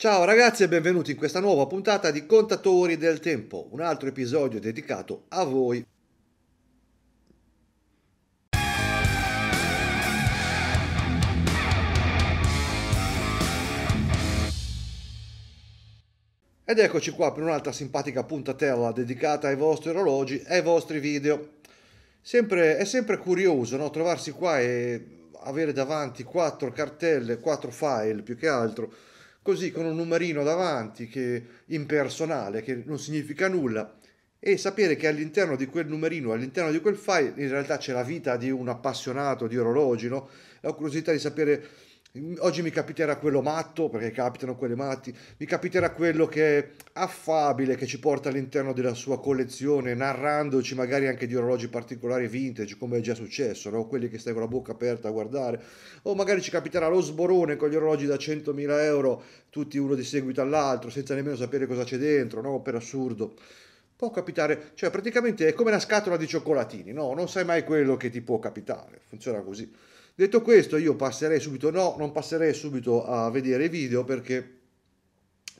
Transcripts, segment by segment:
Ciao ragazzi e benvenuti in questa nuova puntata di Contatori del Tempo, un altro episodio dedicato a voi. Ed eccoci qua per un'altra simpatica puntatella dedicata ai vostri orologi e ai vostri video. Sempre, è sempre curioso no? trovarsi qua e avere davanti quattro cartelle, quattro file più che altro così con un numerino davanti che impersonale, che non significa nulla, e sapere che all'interno di quel numerino, all'interno di quel file, in realtà c'è la vita di un appassionato di orologi, no? la curiosità di sapere Oggi mi capiterà quello matto, perché capitano quelli matti, mi capiterà quello che è affabile, che ci porta all'interno della sua collezione, narrandoci magari anche di orologi particolari vintage, come è già successo, no? quelli che stai con la bocca aperta a guardare, o magari ci capiterà lo sborone con gli orologi da 100.000 euro, tutti uno di seguito all'altro, senza nemmeno sapere cosa c'è dentro, no? per assurdo. Può capitare, cioè praticamente è come una scatola di cioccolatini, no? non sai mai quello che ti può capitare, funziona così. Detto questo, io passerei subito, no, non passerei subito a vedere i video perché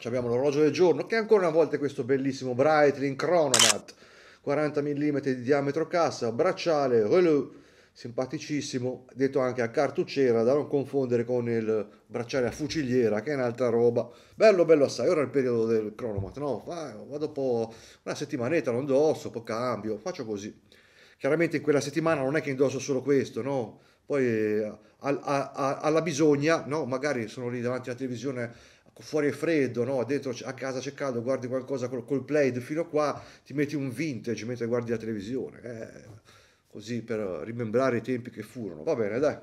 abbiamo l'orologio del giorno che ancora una volta è questo bellissimo Breitling Chronomat 40 mm di diametro cassa, bracciale, relou, simpaticissimo, detto anche a cartucciera da non confondere con il bracciale a fuciliera che è un'altra roba. Bello bello assai, ora è il periodo del Chronomat, no, vado un po' una settimanetta, lo indosso, poi cambio, faccio così. Chiaramente in quella settimana non è che indosso solo questo, no? Poi eh, a, a, a, alla bisogna, no? magari sono lì davanti alla televisione fuori è freddo, no? dentro a casa c'è caldo, guardi qualcosa col, col plaid fino a qua, ti metti un vintage mentre guardi la televisione, eh, così per rimembrare i tempi che furono. Va bene, dai.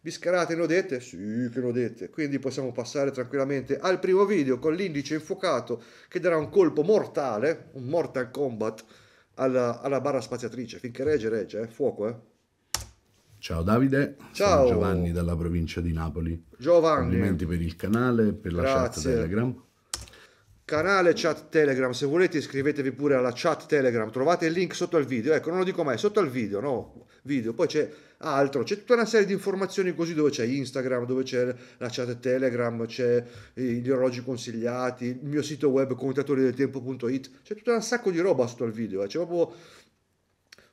Biscarate ne ho dette? Sì, che ne ho dette. Quindi possiamo passare tranquillamente al primo video con l'indice infuocato che darà un colpo mortale, un mortal combat alla, alla barra spaziatrice. Finché regge, regge, eh? fuoco, eh. Ciao Davide, Ciao. Sono Giovanni dalla provincia di Napoli. Giovanni. Complimenti per il canale, per la Grazie. chat Telegram. Canale chat Telegram, se volete iscrivetevi pure alla chat Telegram, trovate il link sotto al video, ecco non lo dico mai, sotto al video, no, video, poi c'è altro, c'è tutta una serie di informazioni così dove c'è Instagram, dove c'è la chat Telegram, c'è gli orologi consigliati, il mio sito web contatori del tempo.it, c'è tutta un sacco di roba sotto al video, eh. c'è proprio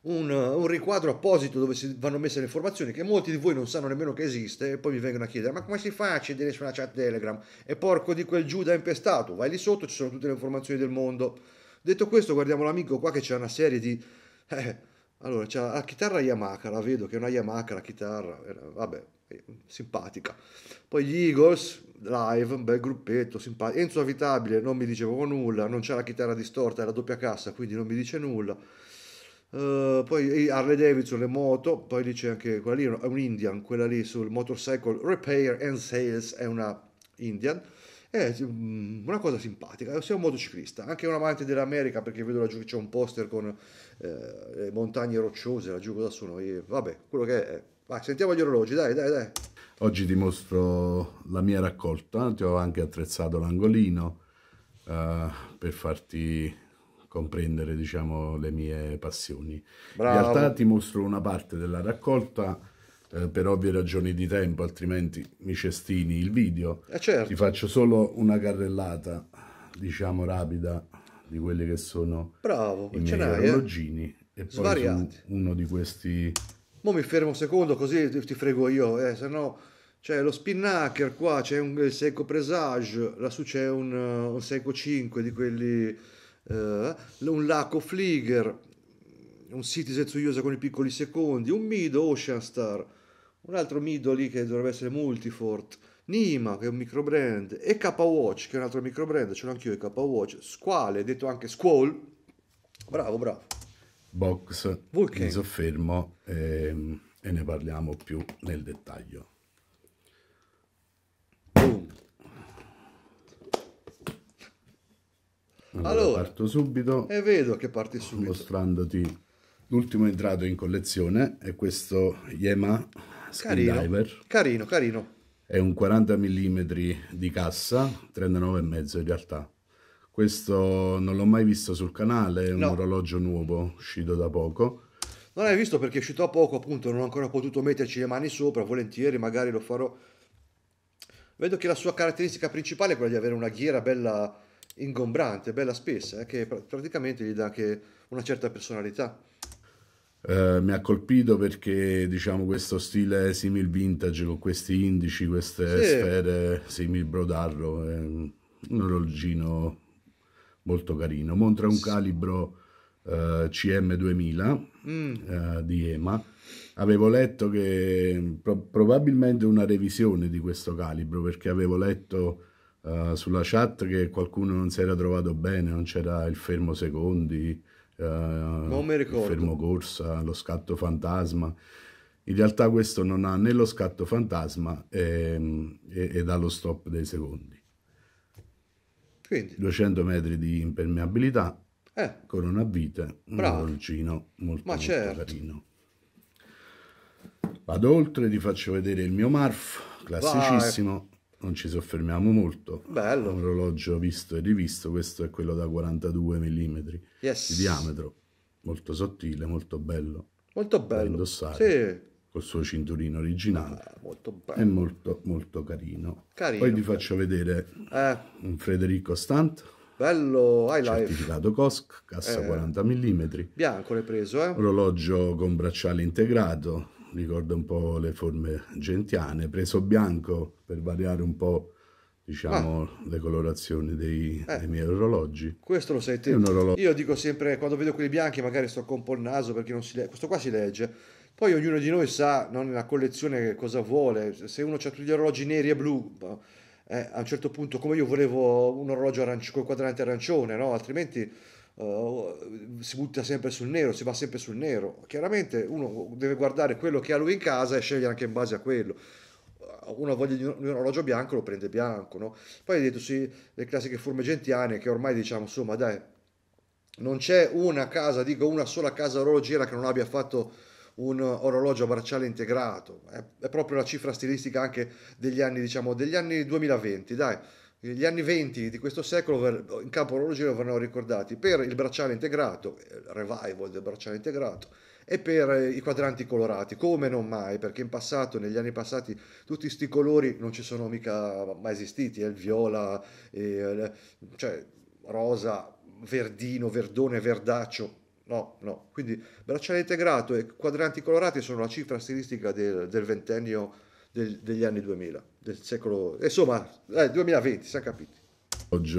un, un, riquadro apposito dove si vanno messe le informazioni che molti di voi non sanno nemmeno che esiste e poi mi vengono a chiedere ma come si fa a accedere su una chat Telegram? E porco di quel Giuda impestato, vai lì sotto, ci sono tutte le informazioni del mondo. Detto questo guardiamo l'amico qua che c'è una serie di... Eh, allora c'è la chitarra Yamaha, la vedo che è una Yamaha la chitarra, eh, vabbè, eh, simpatica. Poi gli Eagles, live, un bel gruppetto, simpatico. Enzo Avitabile non mi dicevo nulla, non c'è la chitarra distorta, è la doppia cassa, quindi non mi dice nulla Uh, poi Harley Davidson le moto, poi lì c'è anche quella lì, è un Indian, quella lì sul Motorcycle Repair and Sales è una Indian. È eh, mm, una cosa simpatica, eh, sei un motociclista, anche un amante dell'America perché vedo laggiù che c'è un poster con eh, le montagne rocciose, laggiù cosa sono, e, vabbè, quello che è. Vai, sentiamo gli orologi, dai, dai, dai. Oggi ti mostro la mia raccolta, ti ho anche attrezzato l'angolino eh, per farti comprendere diciamo, le mie passioni. Bravo. In realtà ti mostro una parte della raccolta eh, per ovvie ragioni di tempo, altrimenti mi cestini il video. Eh certo. Ti faccio solo una carrellata, diciamo rapida, di quelli che sono Bravo, i miei eh. orologini. Eh? E poi Svariati. uno di questi... Mo mi fermo un secondo così ti frego io, eh, se no c'è lo spinnaker qua, c'è un Seiko Presage, lassù c'è un, un Seiko 5 di quelli eh, un Laco Flieger, un Citizen Setsuyosa con i piccoli secondi, un Mido Ocean Star, un altro Mido lì che dovrebbe essere Multifort, Nima che è un microbrand, e K-Watch che è un altro microbrand, ce l'ho anch'io K-Watch, Squale, detto anche Squall, bravo bravo. Box, Vulcan. mi soffermo ehm, e ne parliamo più nel dettaglio. Allora, allora parto subito. E vedo che parti subito. Mostrandoti l'ultimo entrato in collezione, è questo Yema carino, Carino, carino. È un 40 mm di cassa, 39,5 in realtà. Questo non l'ho mai visto sul canale, è un no. orologio nuovo, uscito da poco. Non l'hai visto perché è uscito da poco, appunto, non ho ancora potuto metterci le mani sopra, volentieri, magari lo farò. Vedo che la sua caratteristica principale è quella di avere una ghiera bella ingombrante, bella spessa, eh, che praticamente gli dà anche una certa personalità. Eh, mi ha colpito perché diciamo questo stile simil vintage con questi indici, queste sì. sfere simil brodarro, è un orologino molto carino. Montra un sì. calibro eh, CM2000 mm. eh, di EMA. Avevo letto che pro- probabilmente una revisione di questo calibro perché avevo letto eh, sulla chat che qualcuno non si era trovato bene, non c'era il fermo secondi, uh, il fermo corsa, lo scatto fantasma. In realtà questo non ha né lo scatto fantasma e, e, ed ha lo stop dei secondi. Quindi. 200 metri di impermeabilità, eh. con una vite, Bravo. un dolcino molto, Ma molto certo. carino. Vado oltre, ti faccio vedere il mio Marf, classicissimo. Vai non ci soffermiamo molto. Bello. Un orologio visto e rivisto, questo è quello da 42 mm yes. di diametro, molto sottile, molto bello. Molto bello. indossare. Sì. Col suo cinturino originale. Eh, molto bello. È molto, molto carino. carino Poi vi faccio vedere eh. un Federico Stant. Bello, high life. Certificato COSC, cassa eh. 40 mm. Bianco l'hai preso, eh? Orologio con bracciale integrato, ricorda un po' le forme gentiane, preso bianco per variare un po' diciamo ah. le colorazioni dei, eh. dei, miei orologi. Questo lo sai te. Orolog- Io dico sempre quando vedo quelli bianchi magari sto con un po' il naso perché non si legge, questo qua si legge. Poi ognuno di noi sa no, nella collezione cosa vuole, se uno ha tutti gli orologi neri e blu, boh, eh, a un certo punto come io volevo un orologio arancio, con quadrante arancione, no? altrimenti uh, si butta sempre sul nero, si va sempre sul nero. Chiaramente uno deve guardare quello che ha lui in casa e scegliere anche in base a quello uno voglia di un orologio bianco lo prende bianco no? poi hai detto sì le classiche forme gentiane che ormai diciamo insomma dai non c'è una casa dico una sola casa orologiera che non abbia fatto un orologio a bracciale integrato è, è proprio la cifra stilistica anche degli anni diciamo degli anni 2020 dai gli anni 20 di questo secolo in campo orologio vanno ricordati per il bracciale integrato, eh, il revival del bracciale integrato, e per eh, i quadranti colorati, come non mai, perché in passato, negli anni passati, tutti questi colori non ci sono mica mai esistiti, eh, il viola, eh, cioè rosa, verdino, verdone, verdaccio, no, no. Quindi bracciale integrato e quadranti colorati sono la cifra stilistica del, del ventennio del, degli anni 2000 del secolo... Insomma, eh, 2020, si è capito Oggi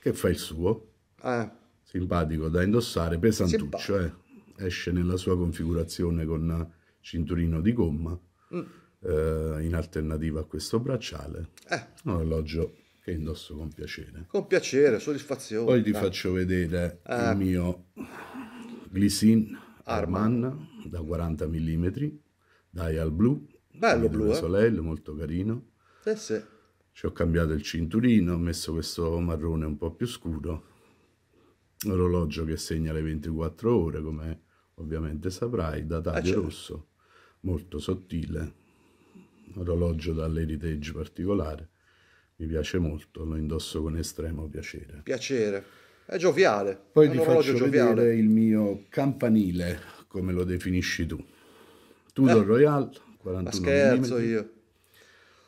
che fa il suo. Ah. Simpatico da indossare, pesantuccio, eh. esce nella sua configurazione con cinturino di gomma, mm. eh, in alternativa a questo bracciale. Eh. Un orologio che indosso con piacere. Con piacere, soddisfazione. Poi ti ah. faccio vedere ah. il mio Glycine Arman da 40 mm, dial blu, Bello blu, eh? Soleil, molto carino. Eh sì. Ci ho cambiato il cinturino, ho messo questo marrone un po' più scuro. Orologio che segna le 24 ore, come ovviamente saprai, da eh, taglio ah, rosso, molto sottile. Orologio dall'heritage particolare. Mi piace molto, lo indosso con estremo piacere. Piacere. È gioviale. Poi è ti faccio gioviale. vedere il mio campanile, come lo definisci tu. Tudor eh. Royal 41 Ma scherzo mm. io.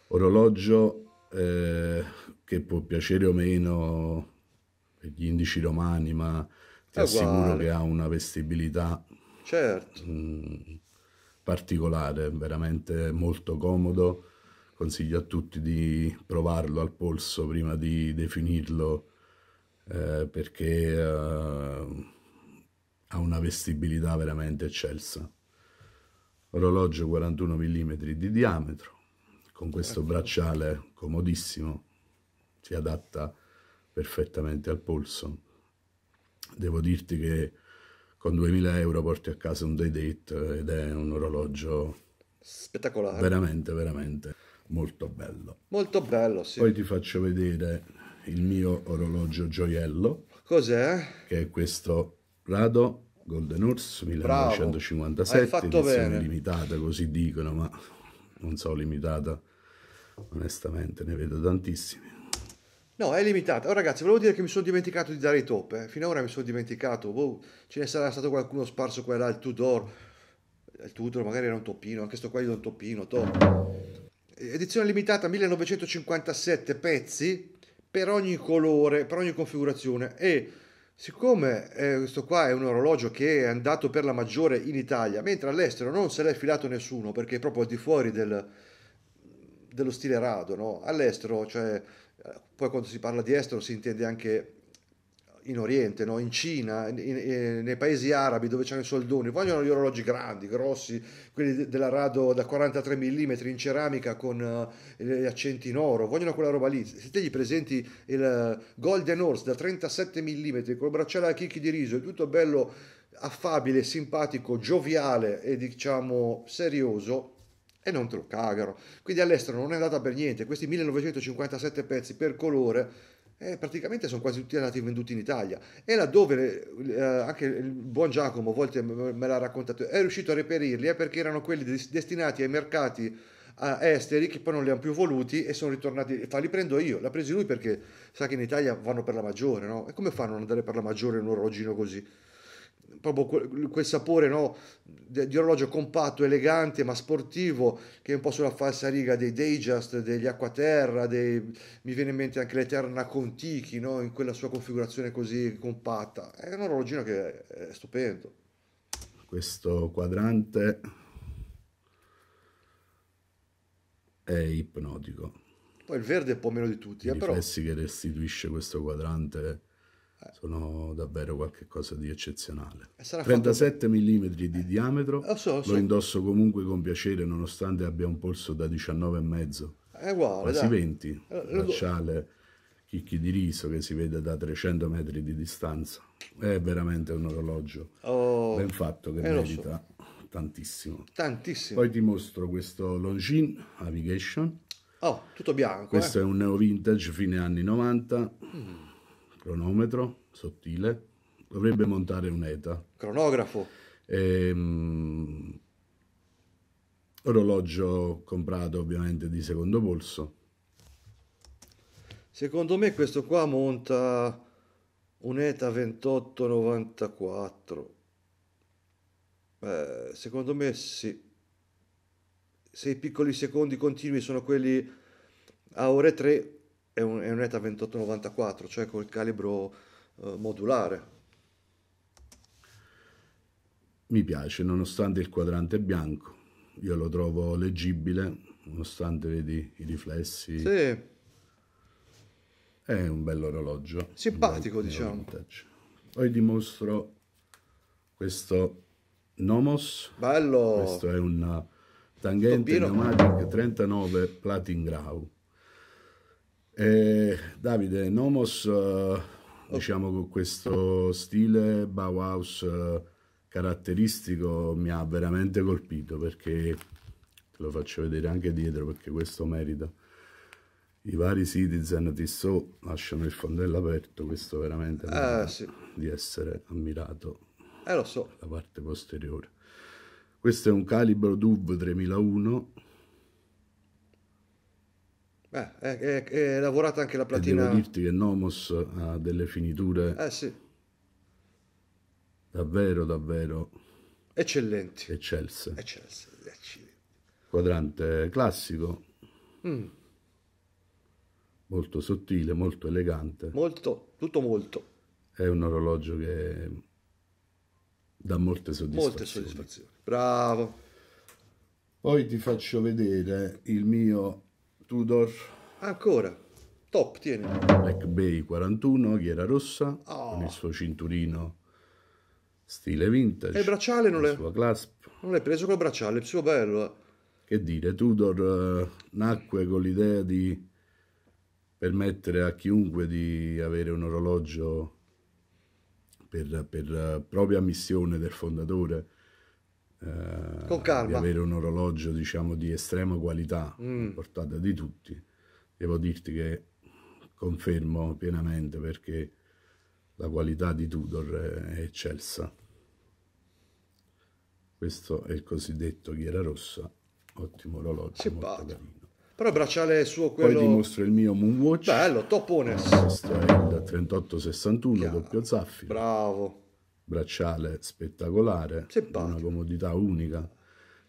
Orologio eh, che può piacere o meno gli indici romani, ma ti È assicuro uguale. che ha una vestibilità certo. mh, mm, particolare, veramente molto comodo. Consiglio a tutti di provarlo al polso prima di definirlo eh, perché eh, ha una vestibilità veramente eccelsa orologio 41 mm di diametro, con questo ecco. bracciale comodissimo, si adatta perfettamente al polso. Devo dirti che con 2000 euro porti a casa un day date ed è un orologio spettacolare. Veramente, veramente molto bello. Molto bello, sì. Poi ti faccio vedere il mio orologio gioiello. Cos'è? Che è questo rado Golden Horse 1957, edizione bene. limitata così dicono, ma non so limitata, onestamente ne vedo tantissimi. No, è limitata. Oh, ragazzi, volevo dire che mi sono dimenticato di dare i top, eh. finora mi sono dimenticato, wow, boh, ce ne sarà stato qualcuno sparso qua e là, il Tudor, il Tudor magari era un toppino, anche sto qua è un toppino, top. Edizione limitata 1957 pezzi per ogni colore, per ogni configurazione e Siccome eh, questo qua è un orologio che è andato per la maggiore in Italia, mentre all'estero non se l'è filato nessuno perché è proprio al di fuori del, dello stile rado, no? all'estero, cioè, eh, poi quando si parla di estero si intende anche in Oriente, no? in Cina, in, in, eh, nei paesi arabi dove c'hanno i soldoni, vogliono gli orologi grandi, grossi, quelli della Rado da 43 mm in ceramica con uh, gli accenti in oro, vogliono quella roba lì. Se te gli presenti il Golden Horse da 37 mm con il bracciale a chicchi di riso, è tutto bello affabile, simpatico, gioviale e diciamo serioso, e non te lo cagano. Quindi all'estero non è andata per niente. Questi 1957 pezzi per colore eh, praticamente sono quasi tutti andati venduti in Italia. E laddove eh, anche il buon Giacomo, a volte me l'ha raccontato, è riuscito a reperirli è eh, perché erano quelli destinati ai mercati esteri che poi non li hanno più voluti e sono ritornati. Fa, li prendo io, l'ha preso lui perché sa che in Italia vanno per la maggiore, no? E come fanno ad andare per la maggiore un orologino così? proprio quel, sapore no, di orologio compatto, elegante ma sportivo che è un po' sulla falsa riga dei Dayjust, degli Acquaterra, dei, mi viene in mente anche l'Eterna Contichi no, in quella sua configurazione così compatta. È un orologino che è stupendo. Questo quadrante è ipnotico. Poi il verde è un po' meno di tutti. I eh, riflessi però... che restituisce questo quadrante sono davvero qualcosa di eccezionale. 37 fatto... mm di eh, diametro, lo, so, lo, so. lo, indosso comunque con piacere nonostante abbia un polso da 19,5, è uguale, quasi dai. 20, bracciale, eh, lo... chicchi di riso che si vede da 300 metri di distanza. È veramente un orologio oh, ben fatto che eh, merita so. tantissimo. tantissimo. Poi ti mostro questo Longines Navigation. Oh, tutto bianco. Questo eh. è un neo vintage fine anni 90. Mm cronometro sottile, dovrebbe montare un'ETA. Cronografo. Ehm, orologio comprato ovviamente di secondo polso. Secondo me questo qua monta un'ETA 2894. Eh, secondo me sì. Se i piccoli secondi continui sono quelli a ore 3 è un, è un ETA 2894, cioè col calibro eh, modulare. Mi piace, nonostante il quadrante bianco, io lo trovo leggibile, nonostante vedi i riflessi. Sì. È un bello orologio. Simpatico, bel, diciamo. Poi mostro questo Nomos. Bello! Questo è un tangente Toppino. pneumatic 39 Platin Grau. Eh, Davide, Nomos, eh, diciamo con questo stile Bauhaus eh, caratteristico mi ha veramente colpito perché te lo faccio vedere anche dietro perché questo merita. I vari citizen Tissot lasciano il fondello aperto, questo veramente merita ah, sì. di essere ammirato. Eh lo so. La parte posteriore. Questo è un calibro DUV 3001 Beh, è, è, è, lavorata anche la platina. E devo dirti che Nomos ha delle finiture. Eh sì. Davvero, davvero. Eccellenti. Eccelse. Eccelse. Eccellenti. Quadrante classico. Mm. Molto sottile, molto elegante. Molto, tutto molto. È un orologio che dà molte soddisfazioni. Molte soddisfazioni. Bravo. Poi ti faccio vedere il mio Tudor. Ancora. Top, tieni. Black Bay 41, ghiera rossa, oh. con il suo cinturino stile vintage. E il bracciale non l'hai... sua clasp. Non l'hai preso col bracciale, il suo bello. Eh. Che dire, Tudor eh, nacque con l'idea di permettere a chiunque di avere un orologio per, per eh, propria missione del fondatore eh, Con calma. di avere un orologio diciamo di estrema qualità, mm. portata di tutti. Devo dirti che confermo pienamente perché la qualità di Tudor è eccelsa. Questo è il cosiddetto ghiera rossa, ottimo orologio, molto carino. Però il bracciale suo quello... Poi ti mostro il mio Moonwatch. Bello, topone. Questo è il 3861, doppio zaffiro. Bravo bracciale spettacolare, Simpatico. una comodità unica,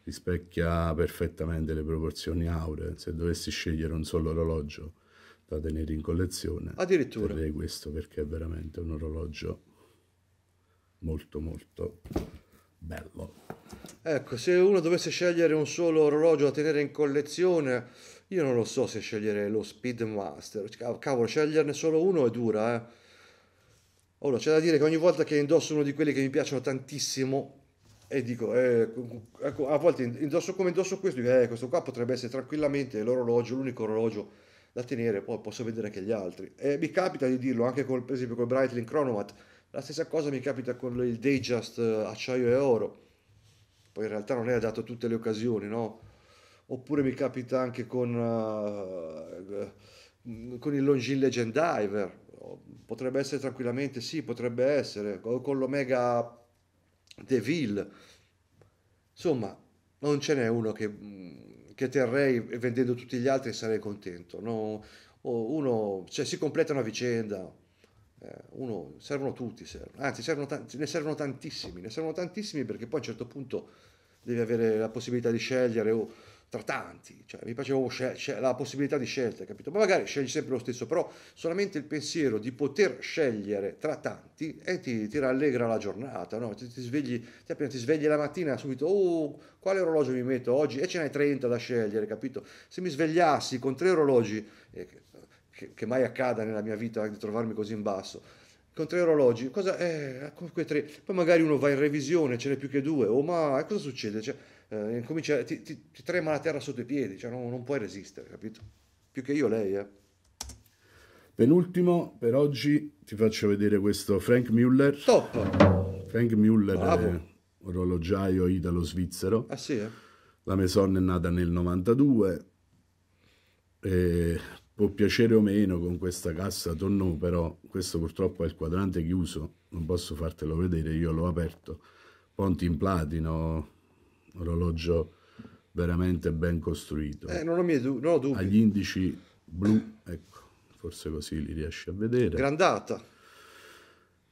rispecchia perfettamente le proporzioni auree. Se dovessi scegliere un solo orologio da tenere in collezione, addirittura terrei questo perché è veramente un orologio molto molto bello. Ecco, se uno dovesse scegliere un solo orologio da tenere in collezione, io non lo so se scegliere lo Speedmaster. Cavolo, sceglierne solo uno è dura, eh Ora, c'è da dire che ogni volta che indosso uno di quelli che mi piacciono tantissimo e dico, eh, ecco, a volte indosso come indosso questo, dico, eh, questo qua potrebbe essere tranquillamente l'orologio, l'unico orologio da tenere, poi posso vedere anche gli altri. E mi capita di dirlo anche con, per esempio col Breitling Chronomat, la stessa cosa mi capita con il Dayjust eh, acciaio e oro, poi in realtà non è adatto a tutte le occasioni, no? Oppure mi capita anche con, uh, con il Longin Legend Diver, potrebbe essere tranquillamente, sì, potrebbe essere, con l'Omega Deville. Insomma, non ce n'è uno che, che terrei vendendo tutti gli altri sarei contento. No? Uno, cioè, si completa una vicenda, eh, uno, servono tutti, servono. anzi servono tanti, ne servono tantissimi, ne servono tantissimi perché poi a un certo punto devi avere la possibilità di scegliere o tra tanti, cioè, mi piaceva la possibilità di scelta, capito? Ma magari scegli sempre lo stesso, però solamente il pensiero di poter scegliere tra tanti e ti, ti rallegra la giornata, no? Ti, ti svegli, ti appena ti svegli la mattina subito, oh, quale orologio mi metto oggi? E ce n'hai 30 da scegliere, capito? Se mi svegliassi con tre orologi, eh, che, che, mai accada nella mia vita di trovarmi così in basso, con tre orologi, cosa, eh, comunque tre, poi magari uno va in revisione, ce n'è più che due, oh ma cosa succede? Cioè, eh, comincia, ti, ti, ti, trema la terra sotto i piedi, cioè non, non puoi resistere, capito? Più che io lei, eh. Penultimo per oggi ti faccio vedere questo Frank Muller. Top! Frank Muller Bravo. è orologiaio italo-svizzero. Ah sì? Eh? La Maison è nata nel 92. E può piacere o meno con questa cassa tonno, però questo purtroppo è il quadrante chiuso, non posso fartelo vedere, io l'ho aperto. Ponti in platino, orologio veramente ben costruito. Eh, non ho, mie non ho dubbi. Agli indici blu, ecco, forse così li riesci a vedere. Grandata.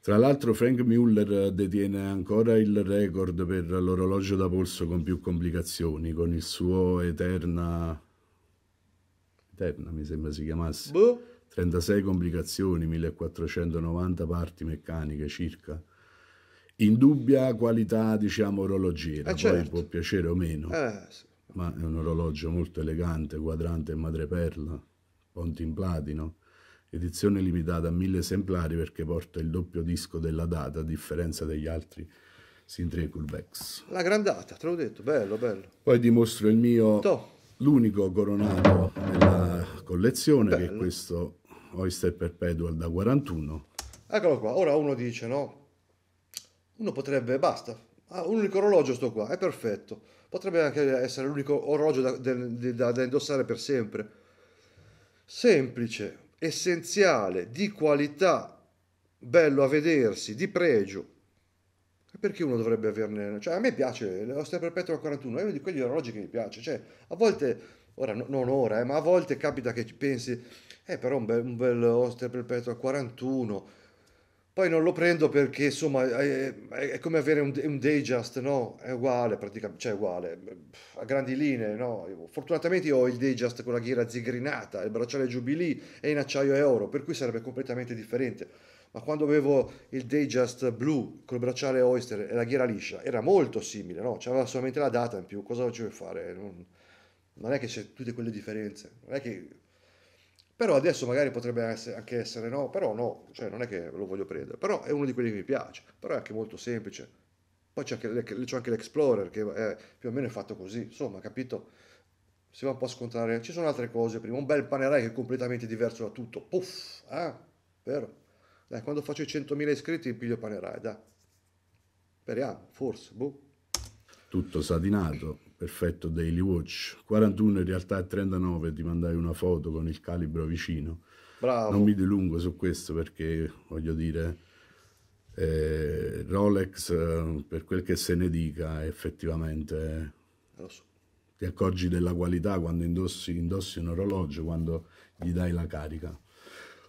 Tra l'altro Frank Muller detiene ancora il record per l'orologio da polso con più complicazioni, con il suo Eterna... Eterna mi sembra si chiamasse. Boh. 36 complicazioni, 1490 parti meccaniche circa indubbia qualità, diciamo, orologiera. Eh, certo. Poi può piacere o meno, eh, sì. ma è un orologio molto elegante, quadrante e madreperla, ponti in platino. Edizione limitata a mille esemplari perché porta il doppio disco della data, a differenza degli altri Sintrie Curvex. La grandata, te l'ho detto, bello, bello. Poi ti mostro il mio, to. l'unico coronato nella collezione, bello. che è questo Oyster Perpetual da 41. Eccolo qua, ora uno dice, no? uno potrebbe, basta, un unico orologio sto qua, è perfetto. Potrebbe anche essere l'unico orologio da, da, da indossare per sempre. Semplice, essenziale, di qualità, bello a vedersi, di pregio. Perché uno dovrebbe averne? Cioè, a me piace, lo Stai 41, è uno di quegli orologi che mi piace. Cioè, a volte, ora non ora, eh, ma a volte capita che pensi, eh, però un bel, un bel Oster Perpetuo 41 poi non lo prendo perché insomma è, è come avere un, un just, no? È uguale, praticamente, cioè uguale, a grandi linee, no? Fortunatamente io ho il day just con la ghiera zigrinata, il bracciale Jubilee è in acciaio e oro, per cui sarebbe completamente differente. Ma quando avevo il day just blu col bracciale oyster e la ghiera liscia, era molto simile, no? C'aveva solamente la data in più, cosa facevo fare? Non, non è che c'è tutte quelle differenze, non è che però adesso magari potrebbe essere, anche essere no, però no, cioè non è che lo voglio prendere, però è uno di quelli che mi piace, però è anche molto semplice. Poi c'è anche, l'Explorer che è più o meno è fatto così, insomma, capito? Si va un po' a scontrare, ci sono altre cose prima, un bel Panerai che è completamente diverso da tutto, puff, eh? Vero? Dai, quando faccio i 100.000 iscritti piglio Panerai, dai. Speriamo, forse, boh. Tutto satinato perfetto Daily Watch. 41 in realtà è 39, ti mandai una foto con il calibro vicino. Bravo. Non mi dilungo su questo perché voglio dire, eh, Rolex, eh, per quel che se ne dica, effettivamente eh, so. ti accorgi della qualità quando indossi, indossi un orologio, quando gli dai la carica.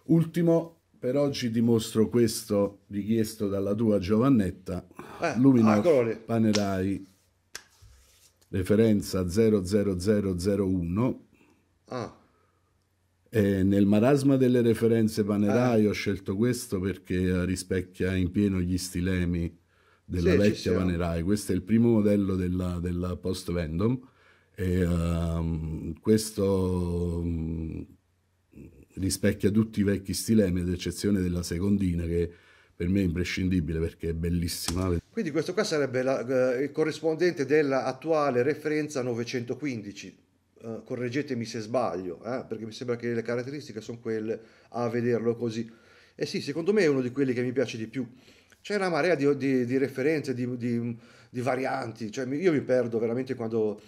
Ultimo per oggi ti mostro questo richiesto dalla tua Giovannetta. Eh, Luminoff ah, Panerai referenza 00001. Ah. E nel marasma delle referenze Panerai ah. ho scelto questo perché rispecchia in pieno gli stilemi della sì, vecchia Panerai. Questo è il primo modello della, della Post Vendom. E, um, questo um, rispecchia tutti i vecchi stilemi ad eccezione della secondina che per me è imprescindibile perché è bellissima quindi questo qua sarebbe la, eh, il corrispondente dell'attuale referenza 915, uh, eh, correggetemi se sbaglio, eh, perché mi sembra che le caratteristiche sono quelle a vederlo così. E eh sì, secondo me è uno di quelli che mi piace di più. C'è una marea di, di, di referenze, di, di varianti, cioè, io mi perdo veramente quando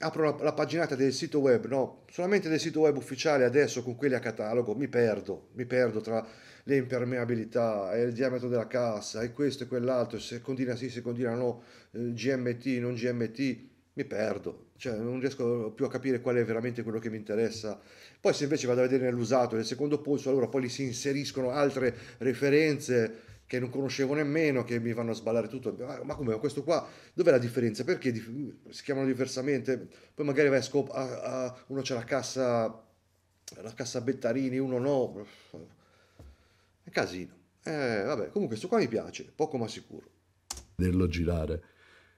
apro la, la, paginata del sito web, no, solamente del sito web ufficiale adesso con quelli a catalogo, mi perdo, mi perdo tra le impermeabilità, è il diametro della cassa, è questo e quell'altro, se continua sì, se continua no, eh, GMT, non GMT, mi perdo, cioè non riesco più a capire qual è veramente quello che mi interessa. Poi se invece vado a vedere nell'usato, nel secondo polso, allora poi si inseriscono altre referenze che non conoscevo nemmeno, che mi vanno a sballare tutto. Ah, ma come? Questo qua, dov'è la differenza? Perché si chiamano diversamente? Poi magari vai a scopo, a, uno c'è la cassa, la cassa Bettarini, uno no casino. Eh, vabbè, comunque questo qua mi piace, poco ma sicuro. Vederlo girare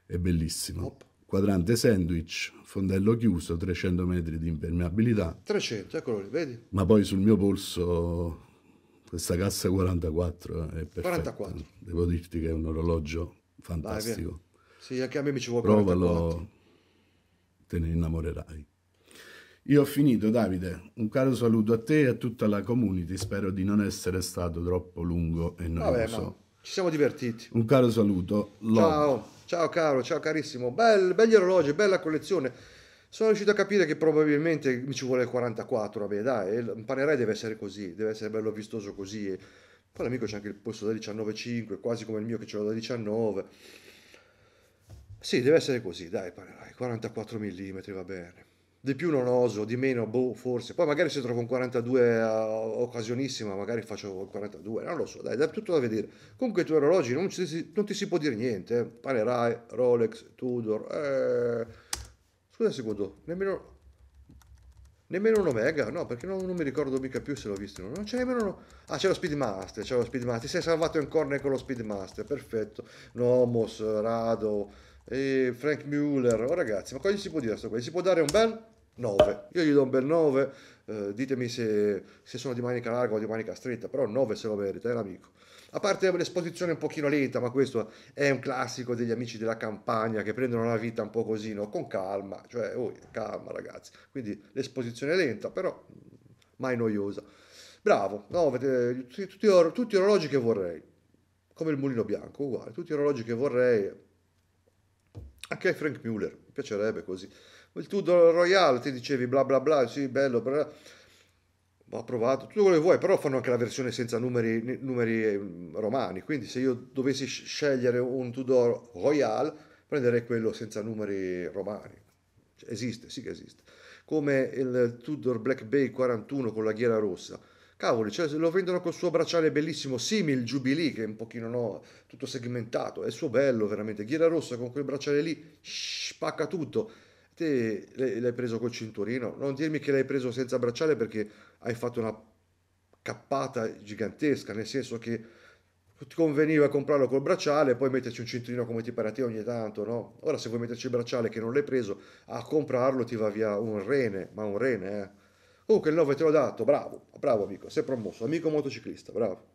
è bellissimo. Op. Quadrante sandwich, fondello chiuso, 300 metri di impermeabilità. 300, eccolo lì, vedi? Ma poi sul mio polso questa cassa 44 è perfetta. 44. Devo dirti che è un orologio fantastico. Vai, sì, anche a me mi ci vuole Provalo, 44. te ne innamorerai. Io ho finito, Davide. Un caro saluto a te e a tutta la community. Spero di non essere stato troppo lungo e noioso. Vabbè, ma ci siamo divertiti. Un caro saluto. Love. Ciao, ciao caro, ciao carissimo. Bel, belli orologi, bella collezione. Sono riuscito a capire che probabilmente mi ci vuole il 44, vabbè dai, eh, il Panerai deve essere così, deve essere bello vistoso così. E poi l'amico c'è anche il posto da 19,5, quasi come il mio che ce l'ho da 19. Sì, deve essere così, dai Panerai, 44 mm va bene di più non oso, di meno, boh, forse. Poi magari se trovo un 42 uh, eh, occasionissima, magari faccio il 42, non lo so, dai, è tutto da vedere. Comunque i tuoi orologi non, ci, non ti si può dire niente, eh. Panerai, Rolex, Tudor, eh... scusa un secondo, nemmeno... Nemmeno un Omega, no, perché non, non, mi ricordo mica più se l'ho visto. Non c'è nemmeno uno... Ah, c'è lo Speedmaster, c'è lo Speedmaster. Ti sei salvato in corner con lo Speedmaster, perfetto. Nomos, Rado, e eh, Frank Mueller. Oh ragazzi, ma cosa gli si può dire a sto qua? si può dare un bel... 9. Io gli do un bel 9, eh, ditemi se, se, sono di manica larga o di manica stretta, però 9 se lo merita, è un amico. A parte l'esposizione un pochino lenta, ma questo è un classico degli amici della campagna che prendono la vita un po' così, no? con calma, cioè oh, calma ragazzi. Quindi l'esposizione lenta, però mm, mai noiosa. Bravo, 9, tutti, tutti, tutti gli orologi che vorrei, come il mulino bianco, uguale, tutti gli orologi che vorrei, anche Frank Muller, mi piacerebbe così il Tudor Royale, ti dicevi bla bla bla, sì, bello, bla, ho provato tutto quello che vuoi, però fanno anche la versione senza numeri, numeri mm, romani, quindi se io dovessi scegliere un Tudor Royale, prenderei quello senza numeri romani. Cioè, esiste, sì che esiste. Come il Tudor Black Bay 41 con la ghiera rossa. Cavoli, cioè, lo vendono col suo bracciale bellissimo, simile Jubilee, che è un pochino no, tutto segmentato, è il suo bello veramente, ghiera rossa con quel bracciale lì, spacca tutto te l'hai preso col cinturino, non dirmi che l'hai preso senza bracciale perché hai fatto una cappata gigantesca, nel senso che ti conveniva comprarlo col bracciale e poi metterci un cinturino come ti pare a te ogni tanto, no? Ora se vuoi metterci il bracciale che non l'hai preso, a comprarlo ti va via un rene, ma un rene, eh. Comunque il 9 te l'ho dato, bravo, bravo amico, sei promosso, amico motociclista, bravo.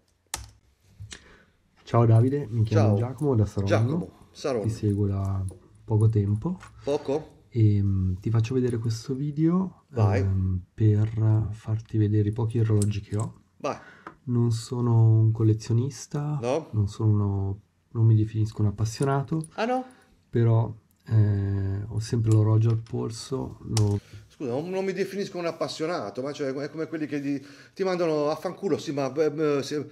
Ciao Davide, mi chiamo Ciao. Giacomo da Saronno. Giacomo, Saronno. Ti seguo da poco tempo. Poco? E, ehm, ti faccio vedere questo video ehm, per farti vedere i pochi orologi che ho. Vai. Non sono un collezionista, no. non, sono, non, mi definisco un appassionato. Ah no? Però eh, ho sempre l'orologio al polso. Lo... Scusa, non, non, mi definisco un appassionato, ma cioè è come quelli che ti, ti mandano a fanculo, sì, ma eh, eh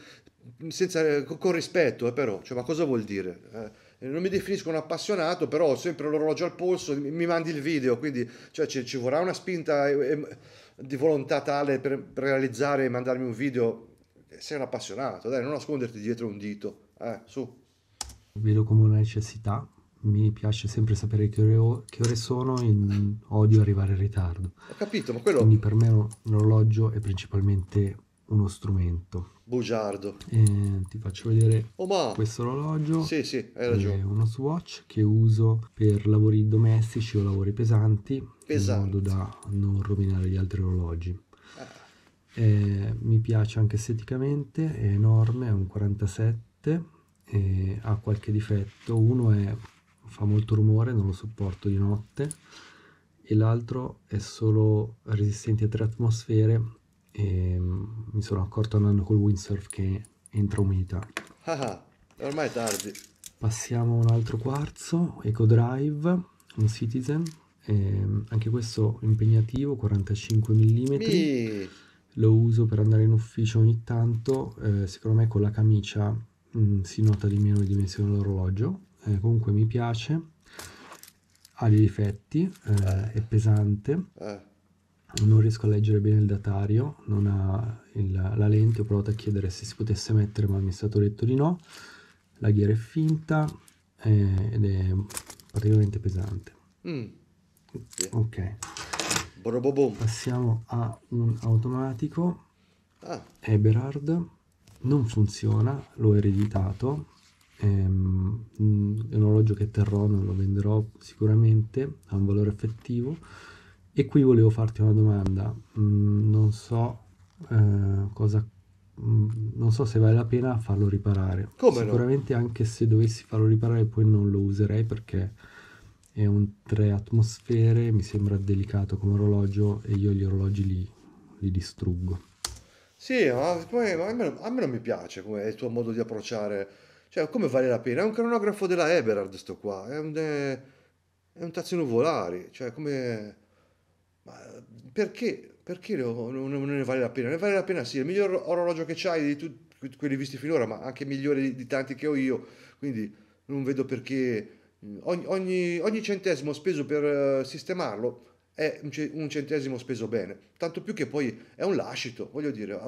senza, con, con rispetto, eh, però. Cioè, ma cosa vuol dire? Eh, eh, non mi definisco un appassionato, però ho sempre l'orologio al polso, mi mandi il video, quindi cioè, ci, ci, vorrà una spinta eh, di volontà tale per, per realizzare e mandarmi un video. Eh, sei un appassionato, dai, non nasconderti dietro un dito, eh, su. Vedo come una necessità, mi piace sempre sapere che ore, che ore sono e odio arrivare in ritardo. Ho capito, ma quello... Quindi per me un orologio è principalmente uno strumento Bugiardo. Eh, ti faccio vedere oh, ma... questo orologio. Sì, sì, hai ragione. È eh, uno swatch che uso per lavori domestici o lavori pesanti, pesanti. in modo da non rovinare gli altri orologi. Eh. Eh, mi piace anche esteticamente, è enorme, è un 47, e eh, ha qualche difetto. Uno è fa molto rumore, non lo sopporto di notte, e l'altro è solo resistente a tre atmosfere e ehm, mi sono accorto andando col windsurf che entra umidità. Ah, ah ormai è tardi. Passiamo a un altro quarzo, Eco Drive, un Citizen, ehm, anche questo impegnativo, 45 mm. Mi... Lo uso per andare in ufficio ogni tanto, eh, secondo me con la camicia mh, mm, si nota di meno le dimensioni dell'orologio, eh, comunque mi piace, ha dei difetti, eh, eh. è pesante eh non riesco a leggere bene il datario, non ha il, la lente, ho provato a chiedere se si potesse mettere ma mi è stato detto di no, la ghiera è finta eh, ed è praticamente pesante. Mm. Ok. Borobobom. Passiamo a un automatico, ah. Eberhard, non funziona, l'ho ereditato, ehm, mm, è un orologio che terrò, non lo venderò sicuramente, ha un valore effettivo e qui volevo farti una domanda, mm, non so eh, cosa mm, non so se vale la pena farlo riparare. Come Sicuramente no? anche se dovessi farlo riparare poi non lo userei perché è un 3 atmosfere, mi sembra delicato come orologio e io gli orologi li, li distruggo. Sì, ma, poi, a, me, a, me, non mi piace come il tuo modo di approcciare. Cioè, come vale la pena? È un cronografo della Eberhard sto qua, è un, è un tazzino volari, cioè come ma eh, perché, perché non, non, ne vale la pena? Ne vale la pena sì, il miglior orologio che c'hai di tutti quelli visti finora, ma anche migliore di, di, tanti che ho io, quindi non vedo perché mm, ogni, ogni, ogni centesimo speso per eh, sistemarlo è un centesimo speso bene, tanto più che poi è un lascito, voglio dire,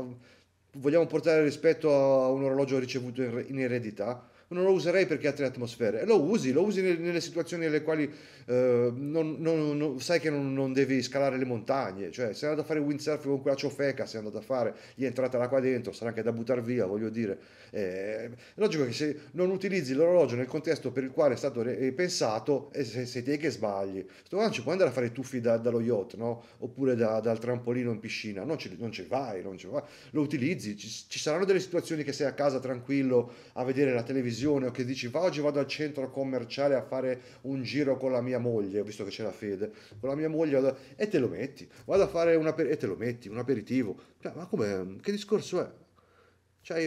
vogliamo portare rispetto a un orologio ricevuto in eredità, non lo userei perché ha creare atmosfere, lo usi, lo usi nelle situazioni nelle quali eh, non, non, non, sai che non, devi scalare le montagne, cioè sei andato a fare windsurf con quella ciofeca, sei andato a fare, gli è entrata l'acqua dentro, sarà anche da buttare via, voglio dire, eh, è logico che se non utilizzi l'orologio nel contesto per il quale è stato re- eh, pensato, eh, sei, sei te che sbagli, sto qua ci puoi andare a fare i tuffi da, dallo yacht, no? oppure da, dal trampolino in piscina, non ci, non ci vai, non ci vai, lo utilizzi, ci, ci saranno delle situazioni che sei a casa tranquillo a vedere la televisione, decisione o che dici va oggi vado al centro commerciale a fare un giro con la mia moglie, visto che c'è la fede, con la mia moglie vado, e te lo metti, vado a fare un, aper- e te lo metti, un aperitivo. Cioè, ma come? Che discorso è? Cioè,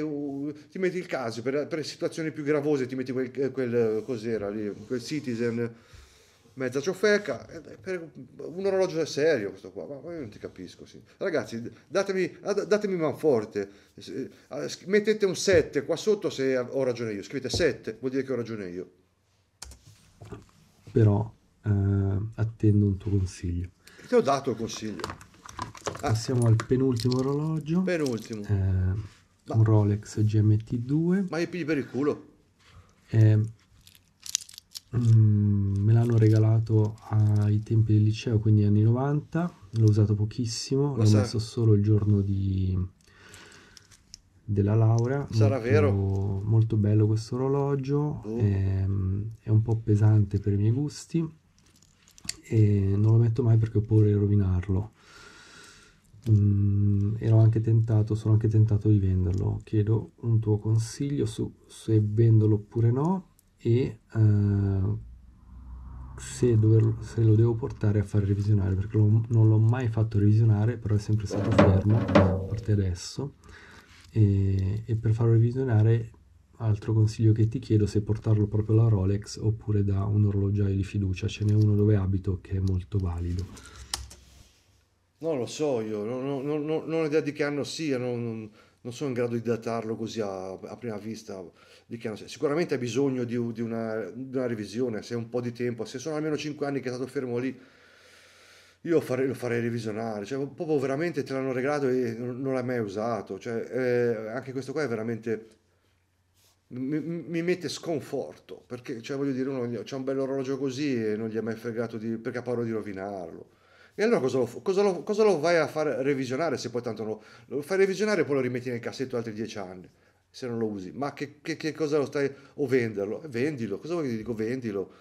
ti metti il caso, per, per situazioni più gravose ti metti quel, quel cos'era lì, quel citizen mezza ciofeca, eh, per un orologio è serio questo qua, ma io non ti capisco. Sì. Ragazzi, datemi, datemi manforte, eh, mettete un 7 qua sotto se ho ragione io, scrivete 7, vuol dire che ho ragione io. Però eh, attendo un tuo consiglio. Ti ho dato il consiglio. Ah. Passiamo al penultimo orologio. Penultimo. Eh, un Rolex GMT2. Ma i pigli per il culo. Eh, Mm, me l'hanno regalato ai tempi del liceo, quindi anni 90, l'ho usato pochissimo, l'ho sa- messo solo il giorno di, della laurea. Sarà molto, vero? Molto bello questo orologio, oh. è, ehm, è un po' pesante per i miei gusti e non lo metto mai perché ho paura di rovinarlo. Mm, ero anche tentato, sono anche tentato di venderlo. Chiedo un tuo consiglio su se venderlo oppure no e eh, se, dover, se, lo devo portare a fare revisionare perché lo, non l'ho mai fatto revisionare però è sempre stato fermo a parte adesso e, e, per farlo revisionare altro consiglio che ti chiedo se portarlo proprio alla Rolex oppure da un orologiaio di fiducia ce n'è uno dove abito che è molto valido non lo so io non, non, non, non ho idea di che anno sia non non sono in grado di datarlo così a, a prima vista. Sicuramente ha bisogno di, di, una, di, una, revisione, se è un po' di tempo, se sono almeno 5 anni che è stato fermo lì, io farei, lo farei revisionare, cioè proprio veramente te l'hanno regalato e non, non l'hai mai usato, cioè, eh, anche questo qua è veramente... Mi, mi mette sconforto perché cioè, voglio dire, uno, c'è un bell'orologio così e non gli è mai fregato di, perché ha paura di rovinarlo. E allora cosa lo, cosa, lo, cosa lo, vai a far revisionare se poi tanto lo, lo fai revisionare e poi lo rimetti nel cassetto altri dieci anni? se non lo usi. Ma che, che, che, cosa lo stai? O venderlo? Eh, vendilo. Cosa vuoi che ti dico? Vendilo.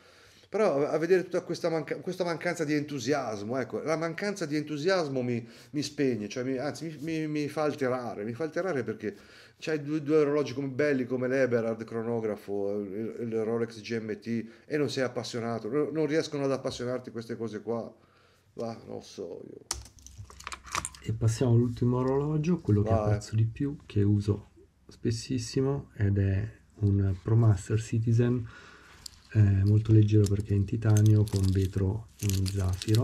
Però a vedere tutta questa, manca, questa mancanza di entusiasmo, ecco, la mancanza di entusiasmo mi, mi spegne, cioè mi, anzi mi, mi, mi, fa alterare, mi fa alterare perché c'hai due, due orologi come belli come l'Eberhard cronografo, il, il Rolex GMT e non sei appassionato, non riescono ad appassionarti queste cose qua. Va, non so io. E passiamo all'ultimo orologio, quello che Vai. apprezzo di più, che uso spessissimo ed è un ProMaster Citizen eh, molto leggero perché è in titanio con vetro in zaffiro.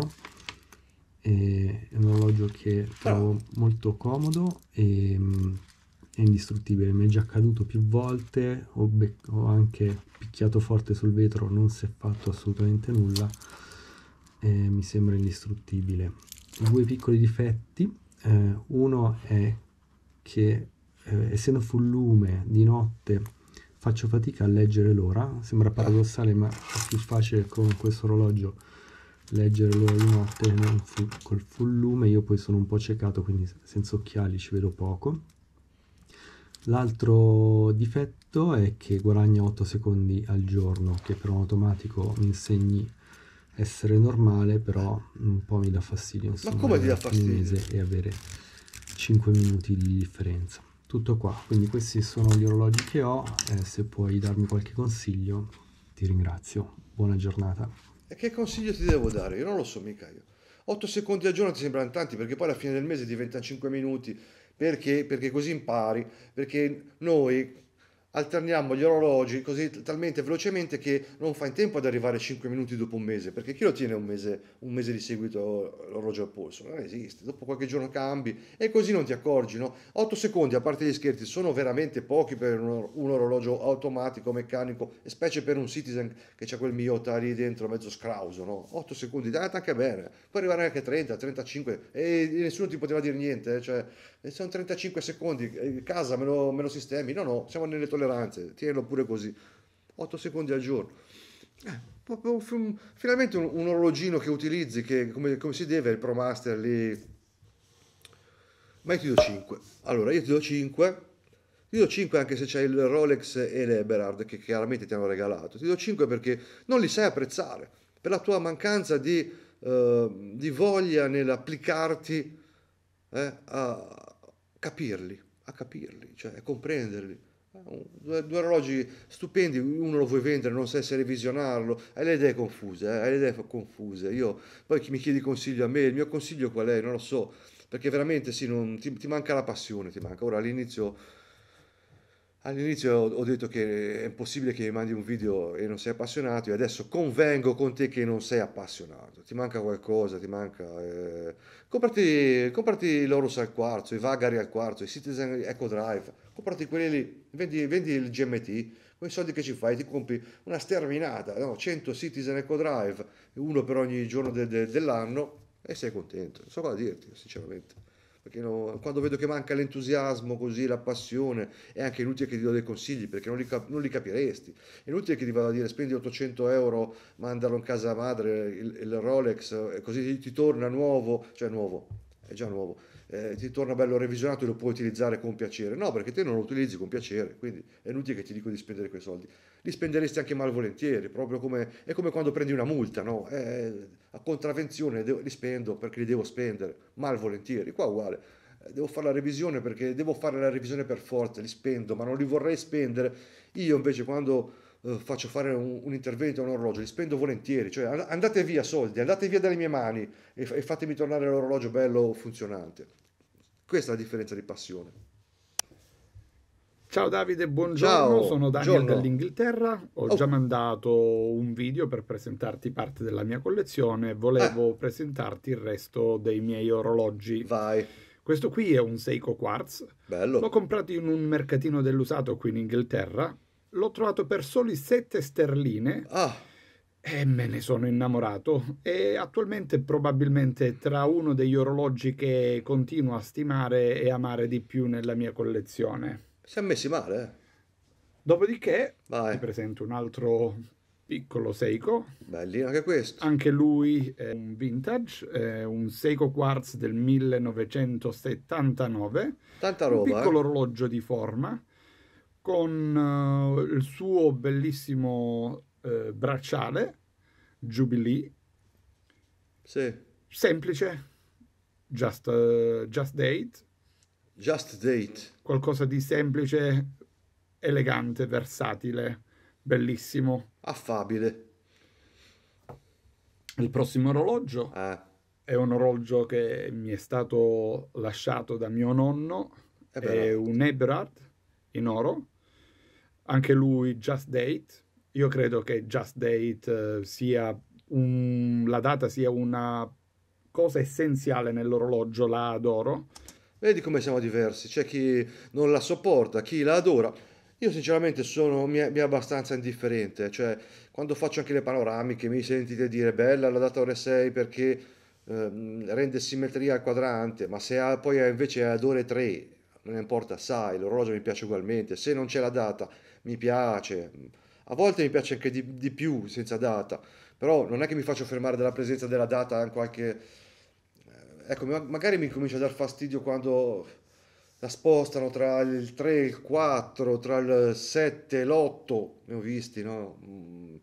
E è un orologio che trovo ah. molto comodo e mh, mm, è indistruttibile. Mi è già caduto più volte, ho, ho anche picchiato forte sul vetro, non si è fatto assolutamente nulla eh, mi sembra indistruttibile. Due piccoli difetti, eh, uno è che eh, essendo full lume di notte faccio fatica a leggere l'ora, sembra paradossale ma è più facile con questo orologio leggere l'ora di notte non fu col full lume, io poi sono un po' ciecato quindi senza occhiali ci vedo poco. L'altro difetto è che guadagno 8 secondi al giorno, che per un automatico mi insegni essere normale, però un po' mi dà fastidio. Insomma, Ma come ti dà fastidio? E avere 5 minuti di differenza. Tutto qua, quindi questi sono gli orologi che ho, eh, se puoi darmi qualche consiglio ti ringrazio, buona giornata. E che consiglio ti devo dare? Io non lo so mica io. 8 secondi al giorno ti sembrano tanti perché poi alla fine del mese diventano 5 minuti, perché? Perché così impari, perché noi alterniamo gli orologi così talmente velocemente che non fa in tempo ad arrivare 5 minuti dopo un mese, perché chi lo tiene un mese, un mese di seguito l'orologio al polso? Non esiste, dopo qualche giorno cambi e così non ti accorgi, no? 8 secondi, a parte gli scherzi, sono veramente pochi per un, un orologio automatico, meccanico, e specie per un Citizen che c'è quel Miota lì dentro, mezzo scrauso, no? 8 secondi, dai, anche bene, può arrivare anche 30, 35 e nessuno ti poteva dire niente, eh, cioè sono 35 secondi, eh, casa me lo, me lo sistemi, no no, siamo nelle tolleranze, tienilo pure così, 8 secondi al giorno. Eh, finalmente un, un, orologino che utilizzi che come, come, si deve il Pro Master lì ma io ti do 5 allora io ti do 5 ti do 5 anche se c'è il Rolex e l'Eberhard che chiaramente ti hanno regalato ti do 5 perché non li sai apprezzare per la tua mancanza di, eh, di voglia nell'applicarti eh, a, capirli, a capirli, cioè a comprenderli. Ah, due, due, orologi stupendi, uno lo vuoi vendere, non sai se revisionarlo, hai le idee confuse, eh? hai le idee confuse. Io, poi mi chiedi consiglio a me, il mio consiglio qual è? Non lo so, perché veramente sì, non, ti, ti manca la passione, ti manca. Ora all'inizio All'inizio ho detto che è impossibile che mi mandi un video e non sei appassionato e adesso convengo con te che non sei appassionato, ti manca qualcosa, ti manca... Eh... Comprati, comprati l'Orus al quarzo, i Vagari al quarzo, i Citizen Eco Drive, comprati quelli lì, vendi, vendi il GMT, con i soldi che ci fai ti compri una sterminata, no? 100 Citizen Eco Drive, uno per ogni giorno de, de, dell'anno e sei contento, non so cosa dirti sinceramente perché no, quando vedo che manca l'entusiasmo, così la passione, è anche inutile che ti do dei consigli perché non li, cap- non li capiresti. È inutile che ti vada a dire spendi 800 euro, mandalo in casa madre, il, il Rolex, così ti torna nuovo, cioè nuovo, è già nuovo eh, ti torna bello revisionato e lo puoi utilizzare con piacere. No, perché te non lo utilizzi con piacere, quindi è inutile che ti dico di spendere quei soldi. Li spenderesti anche malvolentieri, proprio come, è come quando prendi una multa, no? Eh, eh a contravvenzione li spendo perché li devo spendere, malvolentieri, qua uguale. Eh, devo fare la revisione perché devo fare la revisione per forza, li spendo, ma non li vorrei spendere. Io invece quando eh, faccio fare un, un, intervento a un orologio, li spendo volentieri, cioè andate via soldi, andate via dalle mie mani e, e fatemi tornare l'orologio bello funzionante. Questa è la differenza di passione. Ciao Davide, buongiorno, Ciao, sono Daniel giorno. dall'Inghilterra, ho oh. già mandato un video per presentarti parte della mia collezione, volevo ah. presentarti il resto dei miei orologi. Vai. Questo qui è un Seiko Quartz, Bello. l'ho comprato in un mercatino dell'usato qui in Inghilterra l'ho trovato per soli 7 sterline. Ah. E me ne sono innamorato e attualmente probabilmente tra uno degli orologi che continuo a stimare e amare di più nella mia collezione. Si è messi male. Eh? Dopodiché Vai. ti presento un altro piccolo Seiko. Bellino anche questo. Anche lui è un vintage, è un Seiko Quartz del 1979. Tanta roba. Un piccolo eh? orologio di forma con uh, il suo bellissimo uh, bracciale Jubilee. Sì. Semplice. Just, uh, just date. Just date. Qualcosa di semplice, elegante, versatile, bellissimo. Affabile. Il prossimo orologio ah. è un orologio che mi è stato lasciato da mio nonno, Eberhard. è un Eberhard in oro. Anche lui Just Date. Io credo che Just Date eh, sia un, la data sia una cosa essenziale nell'orologio, la adoro. Vedi come siamo diversi, c'è chi non la sopporta, chi la adora. Io sinceramente sono mi è, mi è abbastanza indifferente, cioè quando faccio anche le panoramiche mi sentite dire bella la data ore 6 perché eh, rende simmetria al quadrante, ma se ha, poi invece ad ore 3 non importa sai, l'orologio mi piace ugualmente, se non c'è la data mi piace, a volte mi piace anche di, di più senza data, però non è che mi faccio fermare dalla presenza della data eh, in qualche... Eh, ecco, magari mi comincia a dar fastidio quando la spostano tra il 3 e il 4, tra il 7 e l'8, ne ho visti, no? Mm.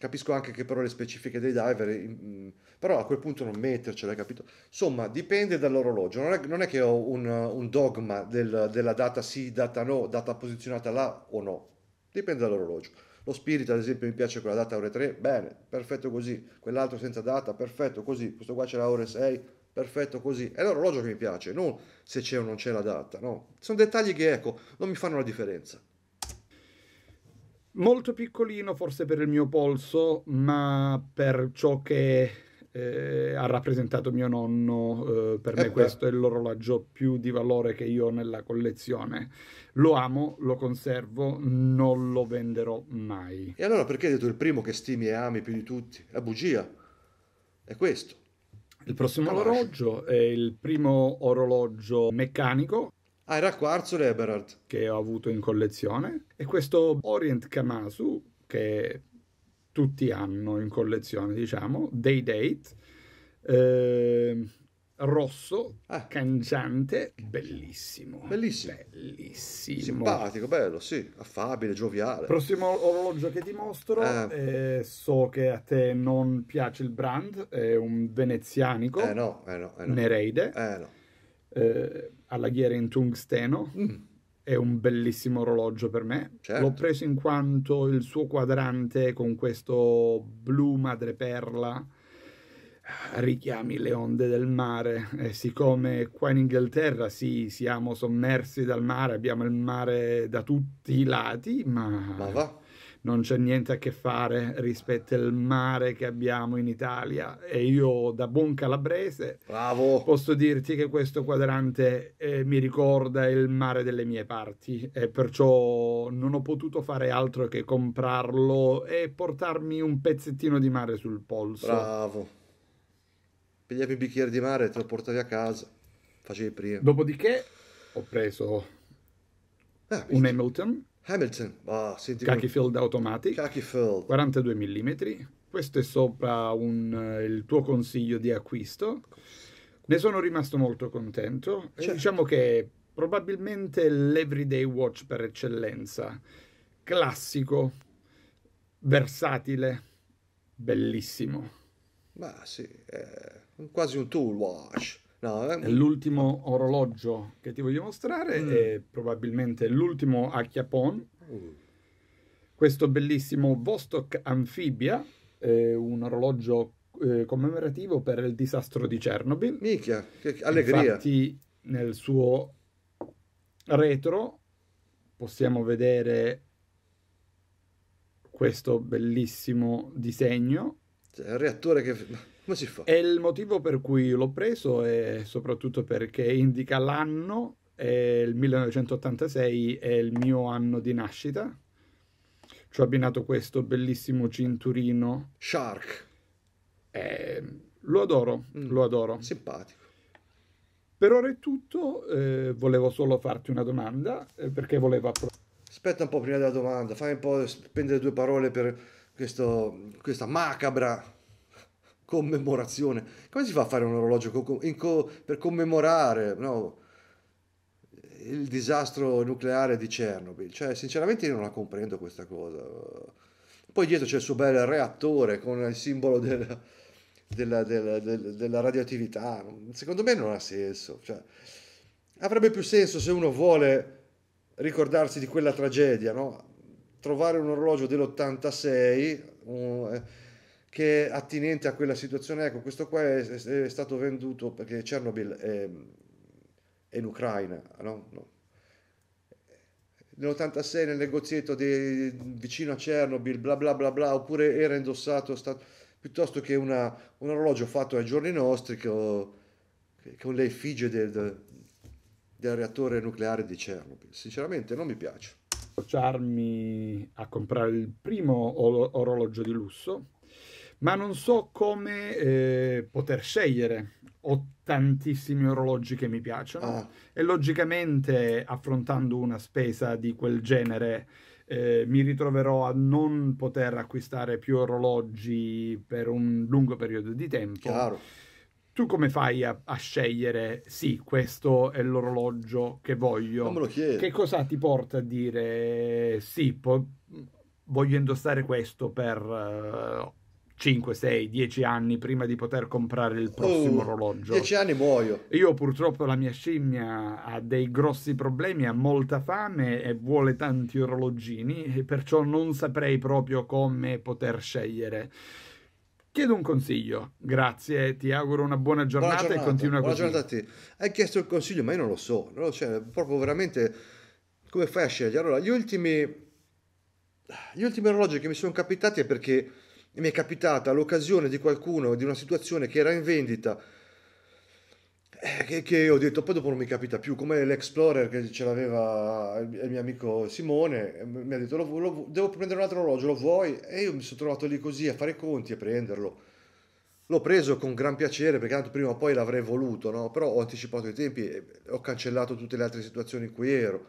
Capisco anche che però le specifiche dei diver, mm, però a quel punto non mettercele capito? Insomma, dipende dall'orologio. Non è, non è che ho un, un dogma del, della data sì, data no, data posizionata là o no. Dipende dall'orologio. Lo Spirit, ad esempio, mi piace quella data ore 3, bene, perfetto così. Quell'altro senza data, perfetto così. Questo qua c'è la ore 6, perfetto così. È l'orologio che mi piace, non se c'è o non c'è la data, no? Sono dettagli che, ecco, non mi fanno la differenza molto piccolino forse per il mio polso, ma per ciò che eh, ha rappresentato mio nonno, eh, per me eh, eh. questo è l'orologio più di valore che io ho nella collezione. Lo amo, lo conservo, non lo venderò mai. E allora perché hai detto il primo che stimi e ami più di tutti? È bugia. È questo. Il prossimo orologio è il primo orologio meccanico Ah, era quarzo l'Eberhard. Che ho avuto in collezione. E questo Orient Kamasu, che tutti hanno in collezione, diciamo, Day Date, eh, rosso, ah. cangiante, bellissimo. Bellissimo. Bellissimo. Simpatico, bello, sì, affabile, gioviale. Prossimo orologio che ti mostro, eh. Eh, so che a te non piace il brand, è un venezianico. Eh no, eh no, eh no. Nereide. Eh no. Eh, alla ghiera in tungsteno. Mm. È un bellissimo orologio per me. Certo. L'ho preso in quanto il suo quadrante con questo blu madreperla ah, richiami le onde del mare e eh, siccome qua in Inghilterra sì, siamo sommersi dal mare, abbiamo il mare da tutti i lati, ma, ma non c'è niente a che fare rispetto al mare che abbiamo in Italia e io da buon calabrese Bravo. posso dirti che questo quadrante eh, mi ricorda il mare delle mie parti e perciò non ho potuto fare altro che comprarlo e portarmi un pezzettino di mare sul polso. Bravo. Pigliavi un bicchiere di mare e te lo portavi a casa, facevi prima. Dopodiché ho preso eh, un Hamilton Hamilton, ah, senti Cachifield Automatic, Cachifield. 42 mm, questo è sopra un, eh, il tuo consiglio di acquisto, ne sono rimasto molto contento, certo. diciamo che è probabilmente l'everyday watch per eccellenza, classico, versatile, bellissimo. Ma sì, è quasi un tool watch. No, è mm. l'ultimo orologio che ti voglio mostrare mm. è probabilmente l'ultimo a Chiapon. Mm. Questo bellissimo Vostok Amphibia, eh, un orologio eh, commemorativo per il disastro di Chernobyl. Minchia, che allegria! Infatti nel suo retro possiamo vedere questo bellissimo disegno. Cioè, il reattore che come si fa? E il motivo per cui l'ho preso è soprattutto perché indica l'anno, il 1986 è il mio anno di nascita. Ci ho abbinato questo bellissimo cinturino. Shark. Eh, lo adoro, mm, lo adoro. Simpatico. Per ora è tutto, eh, volevo solo farti una domanda eh, perché volevo approfondire. Aspetta un po' prima della domanda, fai un po' spendere due parole per questo, questa macabra commemorazione. Come si fa a fare un orologio co- per commemorare no? il disastro nucleare di Chernobyl? Cioè, sinceramente io non la comprendo questa cosa. Poi dietro c'è il suo bel reattore con il simbolo del, della, della, della, della, radioattività. Secondo me non ha senso. Cioè, avrebbe più senso se uno vuole ricordarsi di quella tragedia, no? trovare un orologio dell'86, un, eh, che è attinente a quella situazione. Ecco, questo qua è, è stato venduto perché Chernobyl è, è in Ucraina, no? no. Nell'86 nel negozietto di, vicino a Chernobyl, bla bla bla bla, oppure era indossato, stato, piuttosto che una, un orologio fatto ai giorni nostri con, con le effigie del, del, reattore nucleare di Chernobyl. Sinceramente non mi piace. Associarmi a comprare il primo orologio di lusso ma non so come eh, poter scegliere. Ho tantissimi orologi che mi piacciono ah. e logicamente affrontando una spesa di quel genere eh, mi ritroverò a non poter acquistare più orologi per un lungo periodo di tempo. Chiaro. Tu come fai a, a, scegliere, sì, questo è l'orologio che voglio? Non me lo chiedo. Che cosa ti porta a dire, sì, voglio indossare questo per... Uh, 5, 6, 10 anni prima di poter comprare il prossimo oh, orologio. 10 anni muoio. Io purtroppo la mia scimmia ha dei grossi problemi, ha molta fame e vuole tanti orologini e perciò non saprei proprio come poter scegliere. Chiedo un consiglio, grazie, ti auguro una buona giornata, buona giornata e continua buona così. Buona giornata a te. Hai chiesto il consiglio, ma io non lo so, non lo so, cioè, proprio veramente come fai a scegliere? Allora, gli ultimi, gli ultimi orologi che mi sono capitati è perché mi è capitata l'occasione di qualcuno, di una situazione che era in vendita, eh, che, che ho detto, poi dopo non mi capita più, come l'Explorer che ce l'aveva il mio amico Simone, mi ha detto, lo, lo, devo prendere un altro orologio, lo vuoi? E io mi sono trovato lì così a fare i conti e prenderlo. L'ho preso con gran piacere perché tanto prima o poi l'avrei voluto, no? però ho anticipato i tempi e ho cancellato tutte le altre situazioni in cui ero.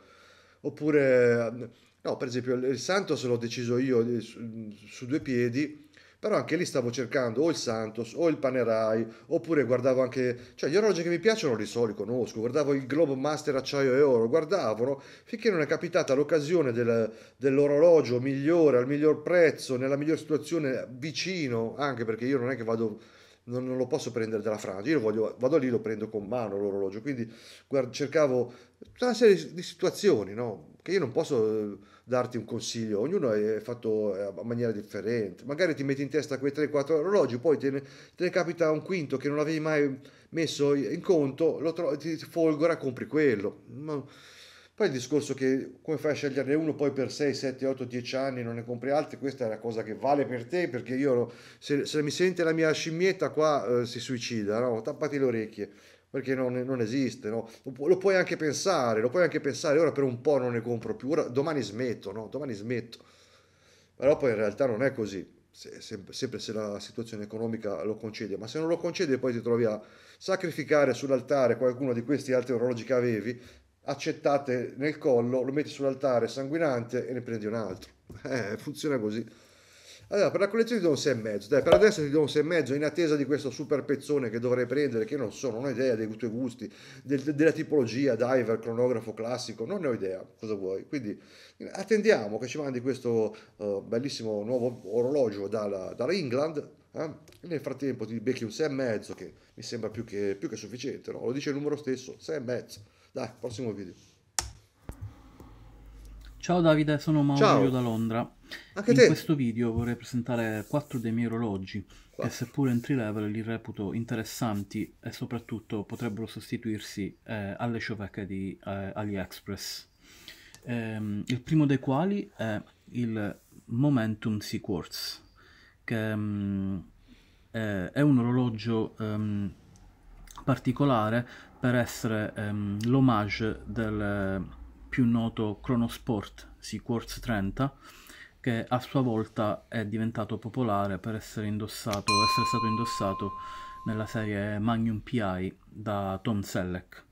Oppure, no, per esempio il Santos l'ho deciso io eh, su, su due piedi, però anche lì stavo cercando o il Santos o il Panerai, oppure guardavo anche, cioè gli orologi che mi piacciono li so, li conosco, guardavo il Globe Master acciaio e oro, guardavano finché non è capitata l'occasione del, dell'orologio migliore, al miglior prezzo, nella miglior situazione vicino, anche perché io non è che vado non, non, lo posso prendere dalla Francia io voglio, vado lì lo prendo con mano l'orologio, quindi guarda, cercavo tutta una serie di situazioni, no? che io non posso eh, darti un consiglio, ognuno è fatto eh, a maniera differente. Magari ti metti in testa quei 3-4 orologi, poi te ne, te ne, capita un quinto che non avevi mai messo in conto, lo tro- ti folgora, compri quello. Ma... Poi il discorso che come fai a sceglierne uno poi per 6, 7, 8, 10 anni non ne compri altri, questa è una cosa che vale per te perché io se, se mi sente la mia scimmietta qua eh, si suicida, no? tappati le orecchie perché non, non esiste, no? lo, puoi anche pensare, lo puoi anche pensare, ora per un po' non ne compro più, ora, domani smetto, no? domani smetto, però poi in realtà non è così, se, sempre, sempre, se la situazione economica lo concede, ma se non lo concede poi ti trovi a sacrificare sull'altare qualcuno di questi altri orologi che avevi, accettate nel collo, lo metti sull'altare sanguinante e ne prendi un altro, eh, funziona così. Allora, per la collezione ti do un 6,5. Dai, per adesso ti do un e mezzo in attesa di questo super pezzone che dovrei prendere, che non so, non ho idea dei tuoi gusti, del, della tipologia, diver, cronografo classico, non ne ho idea, cosa vuoi. Quindi attendiamo che ci mandi questo uh, bellissimo nuovo orologio dalla, dalla England. Eh? Nel frattempo ti becchi un e mezzo, che mi sembra più che, più che sufficiente, no? lo dice il numero stesso, e mezzo. Dai, prossimo video. Ciao Davide, sono Maurizio da Londra. Anche in te. questo video vorrei presentare quattro dei miei orologi Qua. che seppure entry level li reputo interessanti e soprattutto potrebbero sostituirsi eh, alle ciovecche di eh, AliExpress. Ehm, il primo dei quali è il Momentum Sea Quartz che mh, mm, è, è un orologio um, particolare per essere um, ehm, l'homage del più noto Chronosport Sea Quartz 30 che a sua volta è diventato popolare per essere, indossato, essere stato indossato nella serie Magnum PI da Tom Selleck.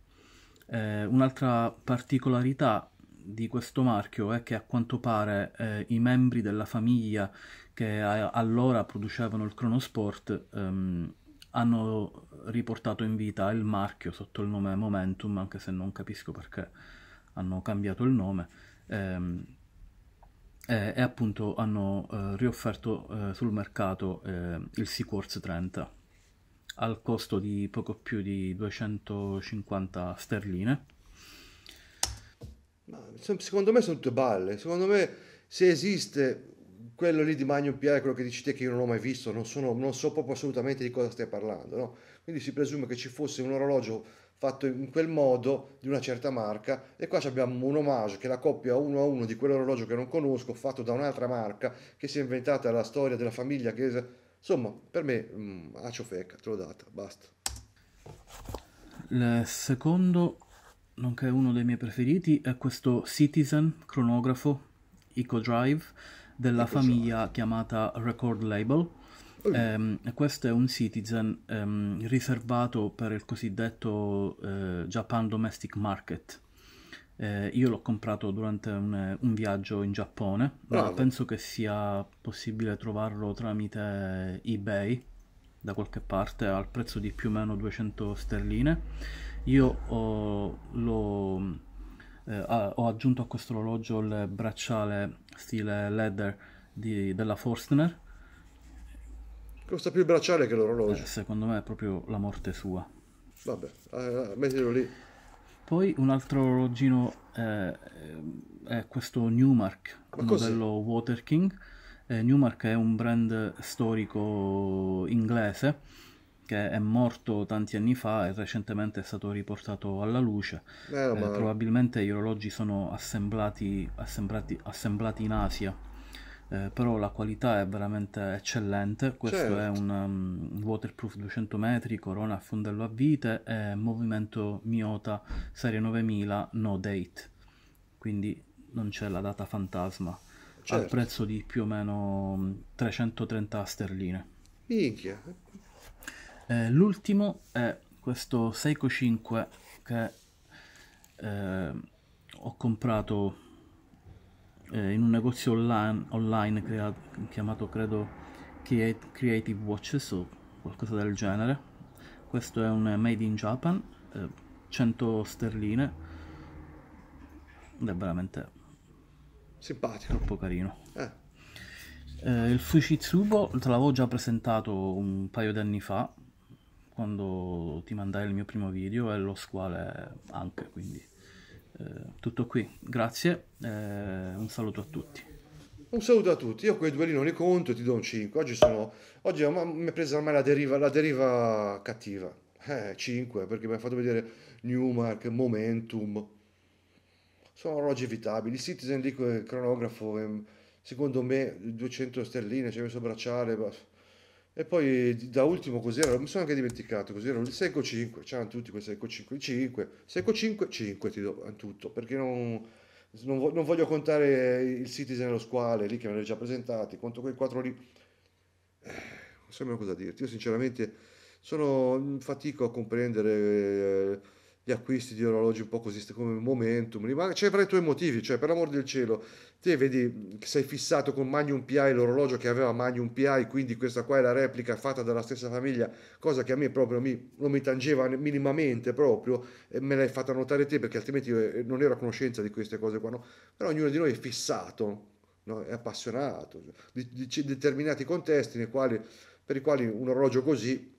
Eh, un'altra particolarità di questo marchio è che a quanto pare eh, i membri della famiglia che a- allora producevano il cronosport ehm, hanno riportato in vita il marchio sotto il nome Momentum, anche se non capisco perché hanno cambiato il nome. Ehm, eh, e appunto hanno eh, riofferto eh, sul mercato eh, il SeaQuartz 30 al costo di poco più di 250 sterline. secondo me sono tutte balle, secondo me se esiste quello lì di Magno Pierre, quello che dici te che io non l'ho mai visto, non, sono, non so proprio assolutamente di cosa stai parlando, no? quindi si presume che ci fosse un orologio fatto in quel modo di una certa marca e qua abbiamo un omaggio che la coppia 1 a 1 di quell'orologio che non conosco fatto da un'altra marca che si è inventata la storia della famiglia che insomma per me mh, mm, a ciofecca te l'ho data basta il secondo nonché uno dei miei preferiti è questo Citizen cronografo Eco Drive della Eco famiglia Drive. chiamata Record Label Um, questo è un Citizen um, riservato per il cosiddetto uh, Japan Domestic Market. Eh, io l'ho comprato durante un, un viaggio in Giappone, Bravo. penso che sia possibile trovarlo tramite eBay da qualche parte al prezzo di più o meno 200 sterline. Io ho, l'ho, eh, ho aggiunto a questo orologio il bracciale stile leather di, della Forstner Costa più il bracciale che l'orologio. Eh, secondo me è proprio la morte sua. Vabbè, eh, mettilo lì. Poi un altro orologino eh, eh è questo Newmark, Ma modello Water King. Eh, Newmark è un brand storico inglese che è morto tanti anni fa e recentemente è stato riportato alla luce. Eh, ma... probabilmente gli orologi sono assemblati, assemblati, assemblati in Asia eh, però la qualità è veramente eccellente. Questo è certo. un um, waterproof 200 metri, corona a fondello a vite, e movimento Miota serie 9000, no date, quindi non c'è la data fantasma. Certo. Al prezzo di più o meno 330 um, sterline. Minchia. Eh, l'ultimo è questo Seiko 5 che eh, ho comprato eh, in un negozio online, online crea chiamato credo Creative Watches o qualcosa del genere questo è un made in Japan eh, 100 sterline ed è veramente simpatico troppo carino eh. Eh, il Fushitsubo te l'avevo già presentato un paio d'anni fa quando ti mandai il mio primo video e lo squale anche quindi eh, tutto qui, grazie, eh, un saluto a tutti. Un saluto a tutti, io quei due lì non li conto, ti do un 5. Oggi, sono, oggi mi è presa ormai la deriva, la deriva cattiva. 5 eh, perché mi ha fatto vedere Newmark, Momentum. Sono orologi evitabili. Il Citizen lì con il cronografo, secondo me, 200 sterline, c'è cioè questo bracciale. E poi da ultimo cos'era? Mi sono anche dimenticato cos'era. Il secco 5, c'hanno tutti quel secco 5, 5, secco 5, 5 ti do a tutto, perché non, non, non, voglio contare il Citizen e lo Squale, lì che me li già presentati, conto quei quattro lì. Eh, non so nemmeno cosa dirti, io sinceramente sono mm, fatico a comprendere... Eh, gli acquisti di orologi un po' così come un Momentum, ma c'è fra i tuoi motivi, cioè per l'amor del cielo, te vedi che sei fissato con Magnum PI, l'orologio che aveva Magnum PI, quindi questa qua è la replica fatta dalla stessa famiglia, cosa che a me proprio mi, non mi tangeva minimamente proprio, e me l'hai fatta notare te perché altrimenti io eh, non ero a conoscenza di queste cose qua, no? però ognuno di noi è fissato, no? è appassionato di, di, di determinati contesti nei quali, per i quali un orologio così